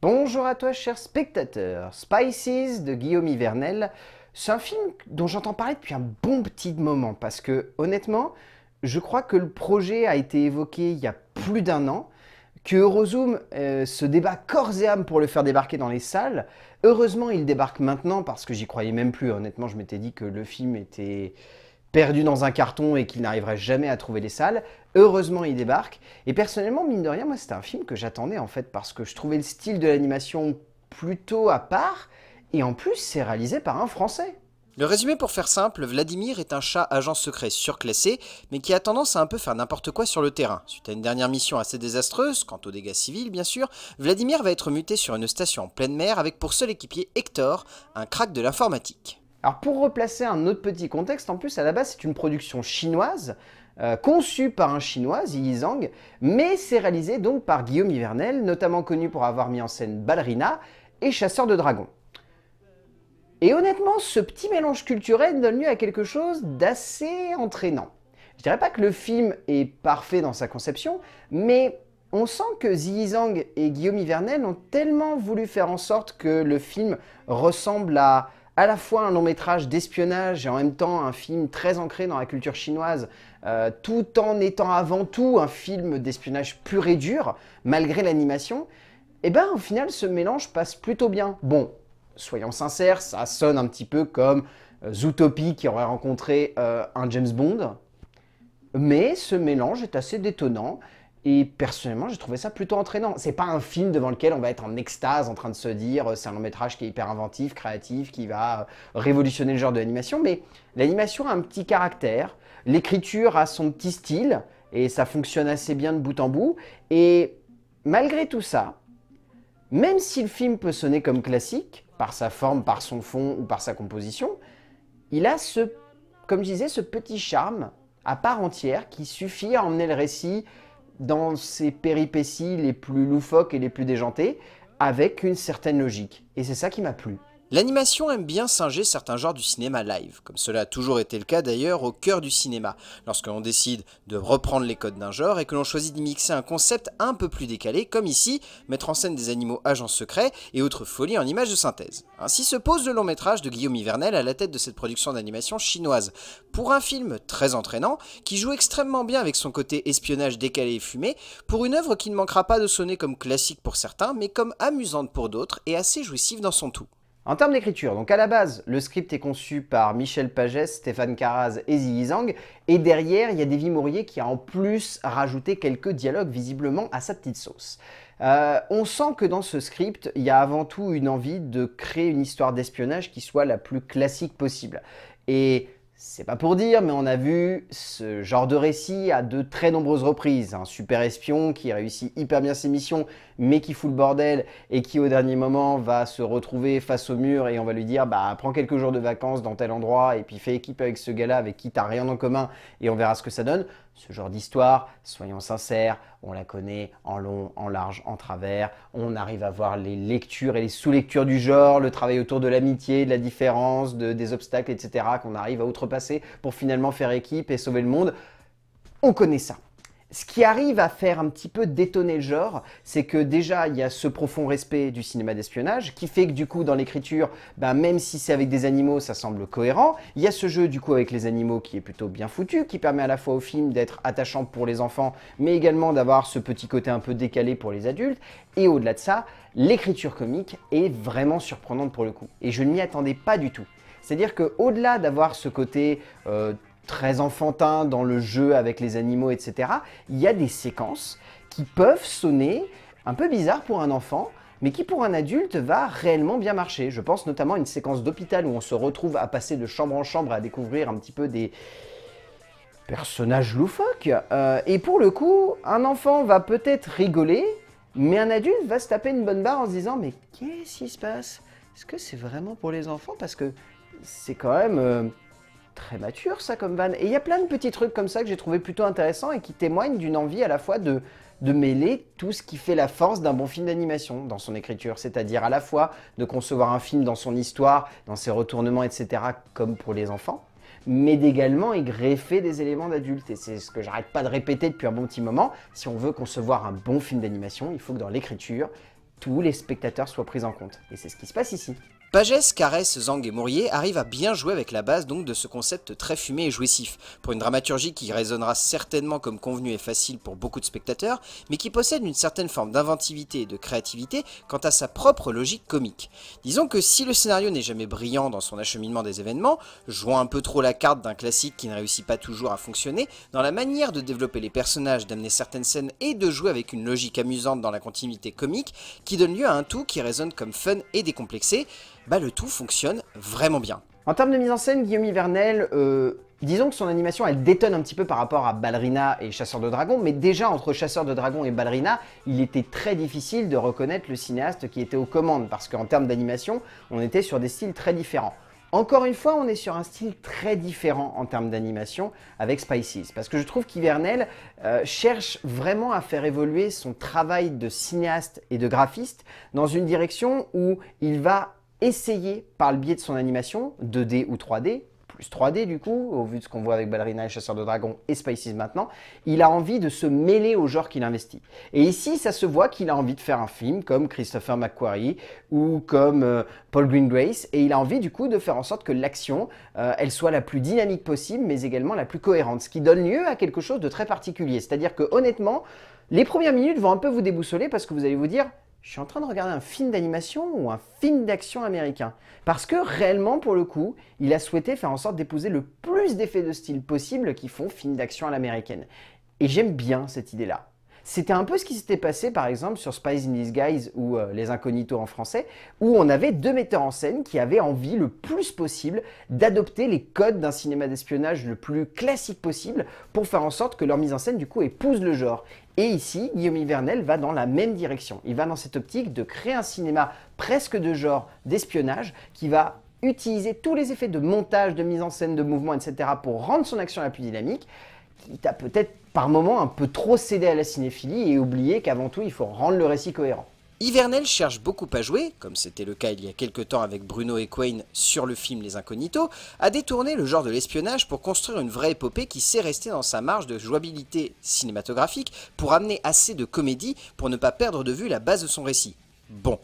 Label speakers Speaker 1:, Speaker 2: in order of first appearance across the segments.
Speaker 1: Bonjour à toi cher spectateur Spices de Guillaume Hivernel, c'est un film dont j'entends parler depuis un bon petit moment parce que honnêtement, je crois que le projet a été évoqué il y a plus d'un an, que Eurozoom euh, se débat corps et âme pour le faire débarquer dans les salles. Heureusement il débarque maintenant parce que j'y croyais même plus, honnêtement je m'étais dit que le film était perdu dans un carton et qu'il n'arriverait jamais à trouver les salles. Heureusement, il débarque. Et personnellement, mine de rien, moi, c'était un film que j'attendais en fait parce que je trouvais le style de l'animation plutôt à part. Et en plus, c'est réalisé par un Français. Le résumé pour faire simple, Vladimir est un chat agent secret surclassé, mais qui a tendance à un peu faire n'importe quoi sur le terrain. Suite à une dernière mission assez désastreuse, quant aux dégâts civils bien sûr, Vladimir va être muté sur une station en pleine mer avec pour seul équipier Hector, un crack de l'informatique. Alors pour replacer un autre petit contexte, en plus à la base c'est une production chinoise, euh, conçue par un chinois, Yi Zhang, mais c'est réalisé donc par Guillaume Hivernel, notamment connu pour avoir mis en scène Ballerina et Chasseur de dragons. Et honnêtement, ce petit mélange culturel donne lieu à quelque chose d'assez entraînant. Je dirais pas que le film est parfait dans sa conception, mais on sent que Ziyi Zhang et Guillaume Hivernel ont tellement voulu faire en sorte que le film ressemble à à la fois un long métrage d'espionnage et en même temps un film très ancré dans la culture chinoise, euh, tout en étant avant tout un film d'espionnage pur et dur, malgré l'animation, et eh ben au final ce mélange passe plutôt bien. Bon, soyons sincères, ça sonne un petit peu comme euh, Zootopie qui aurait rencontré euh, un James Bond, mais ce mélange est assez détonnant et personnellement, j'ai trouvé ça plutôt entraînant. C'est pas un film devant lequel on va être en extase en train de se dire euh, c'est un long métrage qui est hyper inventif, créatif, qui va euh, révolutionner le genre de l'animation, mais l'animation a un petit caractère, l'écriture a son petit style, et ça fonctionne assez bien de bout en bout. Et malgré tout ça, même si le film peut sonner comme classique, par sa forme, par son fond ou par sa composition, il a ce, comme je disais, ce petit charme à part entière qui suffit à emmener le récit dans ses péripéties les plus loufoques et les plus déjantées avec une certaine logique. Et c'est ça qui m'a plu. L'animation aime bien singer certains genres du cinéma live, comme cela a toujours été le cas d'ailleurs au cœur du cinéma, lorsque l'on décide de reprendre les codes d'un genre et que l'on choisit d'y mixer un concept un peu plus décalé, comme ici, mettre en scène des animaux agents secrets et autres folies en images de synthèse. Ainsi se pose le long métrage de Guillaume Hivernel à la tête de cette production d'animation chinoise, pour un film très entraînant, qui joue extrêmement bien avec son côté espionnage décalé et fumé, pour une œuvre qui ne manquera pas de sonner comme classique pour certains, mais comme amusante pour d'autres et assez jouissive dans son tout. En termes d'écriture, donc à la base, le script est conçu par Michel Pagès, Stéphane Caraz et Ziggy Zhang. et derrière, il y a Davy Mourier qui a en plus rajouté quelques dialogues visiblement à sa petite sauce. Euh, on sent que dans ce script, il y a avant tout une envie de créer une histoire d'espionnage qui soit la plus classique possible. Et c'est pas pour dire, mais on a vu ce genre de récit à de très nombreuses reprises. Un super espion qui réussit hyper bien ses missions, mais qui fout le bordel et qui au dernier moment va se retrouver face au mur et on va lui dire bah prends quelques jours de vacances dans tel endroit et puis fais équipe avec ce gars-là avec qui t'as rien en commun et on verra ce que ça donne. Ce genre d'histoire, soyons sincères, on la connaît en long, en large, en travers. On arrive à voir les lectures et les sous-lectures du genre, le travail autour de l'amitié, de la différence, de, des obstacles, etc., qu'on arrive à outrepasser pour finalement faire équipe et sauver le monde. On connaît ça. Ce qui arrive à faire un petit peu détonner le genre, c'est que déjà il y a ce profond respect du cinéma d'espionnage qui fait que du coup dans l'écriture, ben, même si c'est avec des animaux, ça semble cohérent. Il y a ce jeu du coup avec les animaux qui est plutôt bien foutu, qui permet à la fois au film d'être attachant pour les enfants, mais également d'avoir ce petit côté un peu décalé pour les adultes. Et au-delà de ça, l'écriture comique est vraiment surprenante pour le coup. Et je ne m'y attendais pas du tout. C'est-à-dire qu'au-delà d'avoir ce côté euh, très enfantin dans le jeu avec les animaux, etc., il y a des séquences qui peuvent sonner un peu bizarres pour un enfant, mais qui pour un adulte va réellement bien marcher. Je pense notamment à une séquence d'hôpital où on se retrouve à passer de chambre en chambre à découvrir un petit peu des personnages loufoques. Euh, et pour le coup, un enfant va peut-être rigoler, mais un adulte va se taper une bonne barre en se disant mais qu'est-ce qui se passe Est-ce que c'est vraiment pour les enfants Parce que c'est quand même... Euh, très mature ça comme van. Et il y a plein de petits trucs comme ça que j'ai trouvé plutôt intéressants et qui témoignent d'une envie à la fois de, de mêler tout ce qui fait la force d'un bon film d'animation dans son écriture, c'est-à-dire à la fois de concevoir un film dans son histoire, dans ses retournements, etc., comme pour les enfants, mais d'également y greffer des éléments d'adultes. Et c'est ce que j'arrête pas de répéter depuis un bon petit moment. Si on veut concevoir un bon film d'animation, il faut que dans l'écriture, tous les spectateurs soient pris en compte. Et c'est ce qui se passe ici. Pagès, Carès, Zang et Mourier arrivent à bien jouer avec la base donc de ce concept très fumé et jouissif, pour une dramaturgie qui résonnera certainement comme convenu et facile pour beaucoup de spectateurs, mais qui possède une certaine forme d'inventivité et de créativité quant à sa propre logique comique. Disons que si le scénario n'est jamais brillant dans son acheminement des événements, jouant un peu trop la carte d'un classique qui ne réussit pas toujours à fonctionner, dans la manière de développer les personnages, d'amener certaines scènes et de jouer avec une logique amusante dans la continuité comique, qui donne lieu à un tout qui résonne comme fun et décomplexé, bah, le tout fonctionne vraiment bien. En termes de mise en scène, Guillaume Hivernel, euh, disons que son animation, elle détonne un petit peu par rapport à Ballerina et Chasseur de Dragons, mais déjà entre Chasseur de Dragons et Ballerina, il était très difficile de reconnaître le cinéaste qui était aux commandes, parce qu'en termes d'animation, on était sur des styles très différents. Encore une fois, on est sur un style très différent en termes d'animation avec Spices, parce que je trouve qu'Hivernel euh, cherche vraiment à faire évoluer son travail de cinéaste et de graphiste dans une direction où il va essayer, par le biais de son animation, 2D ou 3D, plus 3D du coup, au vu de ce qu'on voit avec Ballerina et Chasseur de Dragons et Spices maintenant, il a envie de se mêler au genre qu'il investit. Et ici, ça se voit qu'il a envie de faire un film comme Christopher McQuarrie ou comme euh, Paul Greengrace, et il a envie du coup de faire en sorte que l'action, euh, elle soit la plus dynamique possible, mais également la plus cohérente, ce qui donne lieu à quelque chose de très particulier. C'est-à-dire que honnêtement, les premières minutes vont un peu vous déboussoler parce que vous allez vous dire je suis en train de regarder un film d'animation ou un film d'action américain. Parce que réellement, pour le coup, il a souhaité faire en sorte d'épouser le plus d'effets de style possible qui font film d'action à l'américaine. Et j'aime bien cette idée-là. C'était un peu ce qui s'était passé par exemple sur Spies in Disguise ou euh, Les Incognitos en français, où on avait deux metteurs en scène qui avaient envie le plus possible d'adopter les codes d'un cinéma d'espionnage le plus classique possible pour faire en sorte que leur mise en scène du coup épouse le genre. Et ici, Guillaume Hivernel va dans la même direction. Il va dans cette optique de créer un cinéma presque de genre d'espionnage qui va utiliser tous les effets de montage, de mise en scène, de mouvement, etc. pour rendre son action la plus dynamique. qui t'a peut-être par moments un peu trop cédé à la cinéphilie et oublié qu'avant tout, il faut rendre le récit cohérent. Hivernel cherche beaucoup à jouer, comme c'était le cas il y a quelques temps avec Bruno et Quayne sur le film Les Incognitos, à détourner le genre de l'espionnage pour construire une vraie épopée qui sait rester dans sa marge de jouabilité cinématographique pour amener assez de comédie pour ne pas perdre de vue la base de son récit. Bon,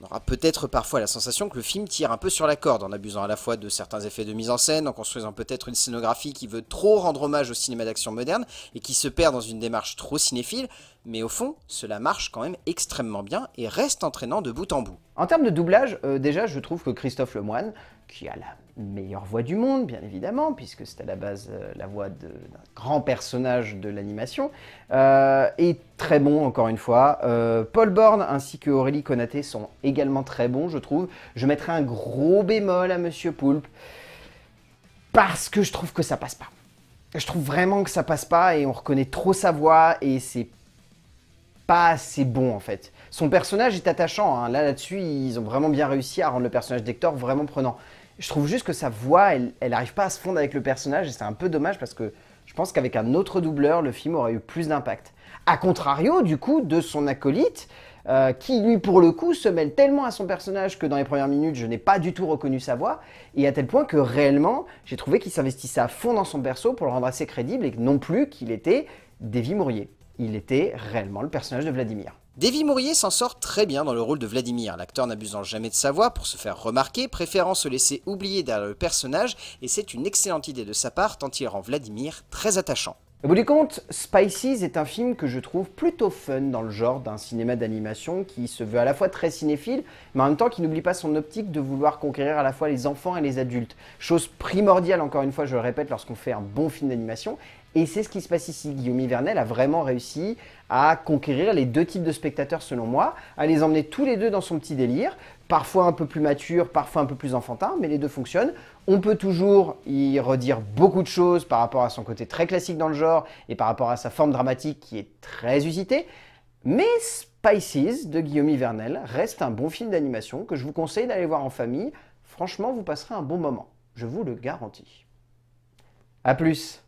Speaker 1: on aura peut-être parfois la sensation que le film tire un peu sur la corde, en abusant à la fois de certains effets de mise en scène, en construisant peut-être une scénographie qui veut trop rendre hommage au cinéma d'action moderne et qui se perd dans une démarche trop cinéphile, mais au fond, cela marche quand même extrêmement bien et reste entraînant de bout en bout. En termes de doublage, euh, déjà je trouve que Christophe Lemoine, qui a la meilleure voix du monde, bien évidemment, puisque c'est à la base euh, la voix d'un grand personnage de l'animation. Euh, et très bon, encore une fois. Euh, Paul Born ainsi que Aurélie Conaté sont également très bons, je trouve. Je mettrai un gros bémol à Monsieur Poulpe, parce que je trouve que ça passe pas. Je trouve vraiment que ça passe pas et on reconnaît trop sa voix et c'est pas assez bon en fait. Son personnage est attachant, hein. là là-dessus ils ont vraiment bien réussi à rendre le personnage d'Hector vraiment prenant. Je trouve juste que sa voix, elle n'arrive pas à se fondre avec le personnage et c'est un peu dommage parce que je pense qu'avec un autre doubleur, le film aurait eu plus d'impact. A contrario, du coup, de son acolyte, euh, qui lui, pour le coup, se mêle tellement à son personnage que dans les premières minutes, je n'ai pas du tout reconnu sa voix, et à tel point que réellement, j'ai trouvé qu'il s'investissait à fond dans son perso pour le rendre assez crédible et non plus qu'il était Davy Mourier. Il était réellement le personnage de Vladimir. Davy Mourier s'en sort très bien dans le rôle de Vladimir, l'acteur n'abusant jamais de sa voix pour se faire remarquer, préférant se laisser oublier derrière le personnage, et c'est une excellente idée de sa part tant il rend Vladimir très attachant. Au bout du compte, Spices est un film que je trouve plutôt fun dans le genre d'un cinéma d'animation qui se veut à la fois très cinéphile, mais en même temps qui n'oublie pas son optique de vouloir conquérir à la fois les enfants et les adultes. Chose primordiale, encore une fois, je le répète, lorsqu'on fait un bon film d'animation, et c'est ce qui se passe ici. Guillaume Hivernel a vraiment réussi à conquérir les deux types de spectateurs selon moi, à les emmener tous les deux dans son petit délire, parfois un peu plus mature, parfois un peu plus enfantin, mais les deux fonctionnent. On peut toujours y redire beaucoup de choses par rapport à son côté très classique dans le genre et par rapport à sa forme dramatique qui est très usitée, mais Spices de Guillaume Hivernel reste un bon film d'animation que je vous conseille d'aller voir en famille. Franchement, vous passerez un bon moment, je vous le garantis. A plus